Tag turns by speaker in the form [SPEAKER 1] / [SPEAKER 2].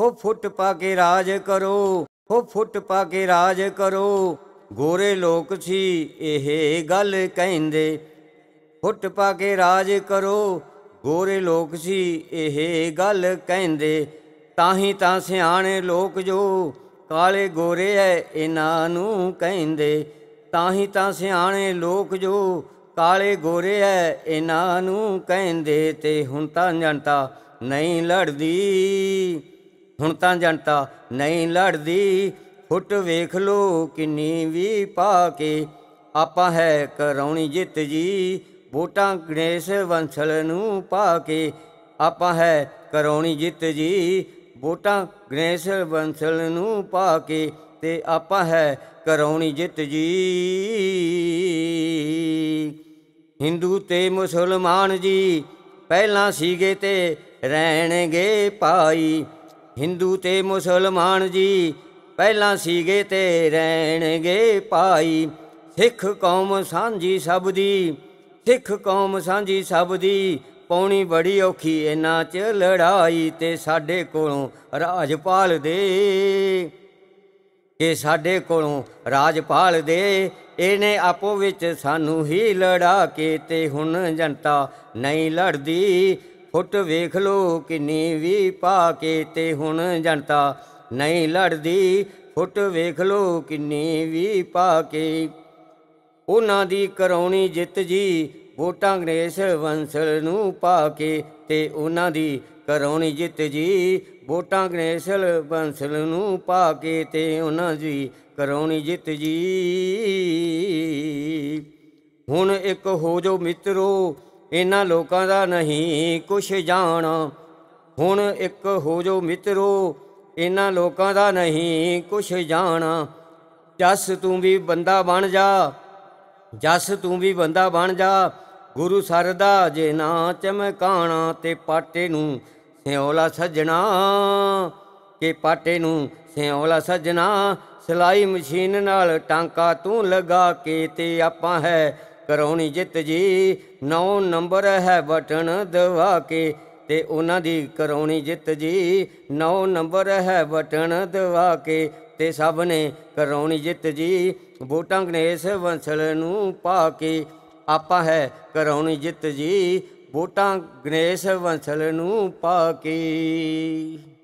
[SPEAKER 1] ਹੋ ਫੁੱਟ ਪਾ ਕੇ ਰਾਜ ਕਰੋ ਹੋ ਫੁੱਟ ਪਾ ਕੇ ਰਾਜ ਕਰੋ ਗੋਰੇ ਲੋਕ ਸੀ ਇਹ ਗੱਲ ਕਹਿੰਦੇ ਫੁੱਟ ਪਾ ਕੇ ਰਾਜ ਕਰੋ ਗੋਰੇ ਲੋਕ ਸੀ ਇਹ ਗੱਲ ਕਹਿੰਦੇ ਤਾਂ ਹੀ ਤਾਂ ਸਿਆਣੇ ਲੋਕ ਜੋ ਕਾਲੇ ਗੋਰੇ ਐ ਇਹਨਾਂ ਨੂੰ ਕਹਿੰਦੇ ਤਾਂ ਹੀ ਤਾਂ ਸਿਆਣੇ ਲੋਕ ਜੋ ਕਾਲੇ ਗੋਰੇ ਐ ਇਹਨਾਂ ਨੂੰ ਕਹਿੰਦੇ ਤੇ ਹੁਣ ਤਾਂ ਜਨਤਾ ਨਹੀਂ ਲੜਦੀ ਹੁਣ ਤਾਂ ਜਨਤਾ ਨਹੀਂ ਲੜਦੀ ਫੁੱਟ ਵੇਖ ਲੋ ਕਿੰਨੀ ਵੀ ਪਾ ਕੇ ਆਪਾਂ ਹੈ ਕਰਾਉਣੀ ਜਿੱਤ ਜੀ ਵੋਟਾਂ ਗਣੇਸ਼ ਵੰਸਲ ਨੂੰ ਪਾ ਕੇ ਆਪਾਂ ਹੈ ਕਰਾਉਣੀ ਜਿੱਤ ਜੀ ਵੋਟਾਂ ਗਣੇਸ਼ ਵੰਸਲ ਨੂੰ ਪਾ ਕੇ ਤੇ ਆਪਾਂ ਹੈ ਕਰਾਉਣੀ ਜਿੱਤ ਜੀ ਹਿੰਦੂ ਤੇ ਮੁਸਲਮਾਨ ਜੀ ਪਹਿਲਾਂ ਸੀਗੇ ਤੇ ਰਹਿਣਗੇ ਪਾਈ ਹਿੰਦੂ ਤੇ ਮੁਸਲਮਾਨ ਜੀ ਪਹਿਲਾਂ ਸੀਗੇ ਤੇ ਰਹਿਣਗੇ ਪਾਈ ਸਿੱਖ ਕੌਮ ਸਾਂਝੀ ਸਭ ਦੀ ਸਿੱਖ ਕੌਮ ਸਾਂਝੀ ਸਭ ਦੀ ਪੌਣੀ ਬੜੀ ਔਖੀ ਇਹਨਾਂ 'ਚ ਲੜਾਈ ਤੇ ਸਾਡੇ ਕੋਲੋਂ ਰਾਜਪਾਲ ਦੇ ਕਿ ਸਾਡੇ ਕੋਲੋਂ ਰਾਜਪਾਲ ਦੇ ਇਹਨੇ ਆਪੋ ਵਿੱਚ ਸਾਨੂੰ ਹੀ ਲੜਾ ਕੇ ਤੇ ਹੁਣ ਜਨਤਾ ਨਹੀਂ ਲੜਦੀ ਫੁੱਟ ਵੇਖ ਲੋ ਕਿੰਨੀ ਵੀ ਪਾ ਕੇ ਤੇ ਹੁਣ ਜਨਤਾ ਨਹੀਂ ਲੜਦੀ ਫੁੱਟ ਵੇਖ ਲੋ ਕਿੰਨੀ ਵੀ ਪਾ ਕੇ ਉਹਨਾਂ ਦੀ ਕਰਾਉਣੀ ਜਿੱਤ ਜੀ ਵੋਟਾਂ ਅੰਗਰੇਜ਼ ਵੰਸਲ ਨੂੰ ਪਾ ਕੇ ਤੇ ਉਹਨਾਂ ਦੀ ਕਰਾਉਣੀ ਜਿੱਤ ਜੀ ਵੋਟਾਂ ਗਣੇਸ਼ਲ ਬੰਸਲ ਨੂੰ ਪਾ ਕੇ ਤੇ ਉਹਨਾਂ ਜੀ ਕਰਾਉਣੀ ਜਿੱਤ ਜੀ ਹੁਣ ਇੱਕ ਹੋ ਜੋ ਮਿੱਤਰੋ ਇਹਨਾਂ ਲੋਕਾਂ ਦਾ ਨਹੀਂ ਕੁਛ ਜਾਣ ਹੁਣ ਇੱਕ ਹੋ ਜੋ ਮਿੱਤਰੋ ਇਹਨਾਂ ਲੋਕਾਂ ਦਾ ਨਹੀਂ ਕੁਛ ਜਾਣ ਜਸ ਤੂੰ ਵੀ ਬੰਦਾ ਬਣ ਜਾ ਜਸ ਤੂੰ ਵੀ ਬੰਦਾ ਬਣ ਜਾ ਗੁਰੂ ਸਰਦਾ ਜੇ ਨਾ ਚਮਕਾਣਾ ਤੇ ਪਾਟੇ ਨੂੰ ਸਿਓਲਾ ਸਜਣਾ ਕੇ ਪਾਟੇ ਨੂੰ ਸਿਓਲਾ ਸਜਣਾ ਸਲਾਈ ਮਸ਼ੀਨ ਨਾਲ ਟਾਂਕਾ ਤੂੰ ਲਗਾ ਕੇ ਤੇ ਆਪਾਂ ਹੈ ਕਰਾਉਣੀ ਜਿੱਤ ਜੀ ਨੌ ਨੰਬਰ ਹੈ ਬਟਨ ਦਵਾ ਕੇ ਤੇ ਉਹਨਾਂ ਦੀ ਕਰਾਉਣੀ ਜਿੱਤ ਜੀ ਨੌ ਨੰਬਰ ਹੈ ਬਟਨ ਦਵਾ ਕੇ ਤੇ ਸਭ ਨੇ ਕਰਾਉਣੀ ਜਿੱਤ ਜੀ ਵੋਟਾਂ ਗਣੇਸ਼ ਵੰਸਲ ਨੂੰ ਪਾ ਕੇ ਆਪਾ ਹੈ ਕਰਾਉਣੀ ਜਿੱਤ ਜੀ ਵੋਟਾਂ ਗਣੇਸ਼ ਵੰਸਲ ਨੂੰ ਪਾ ਕੇ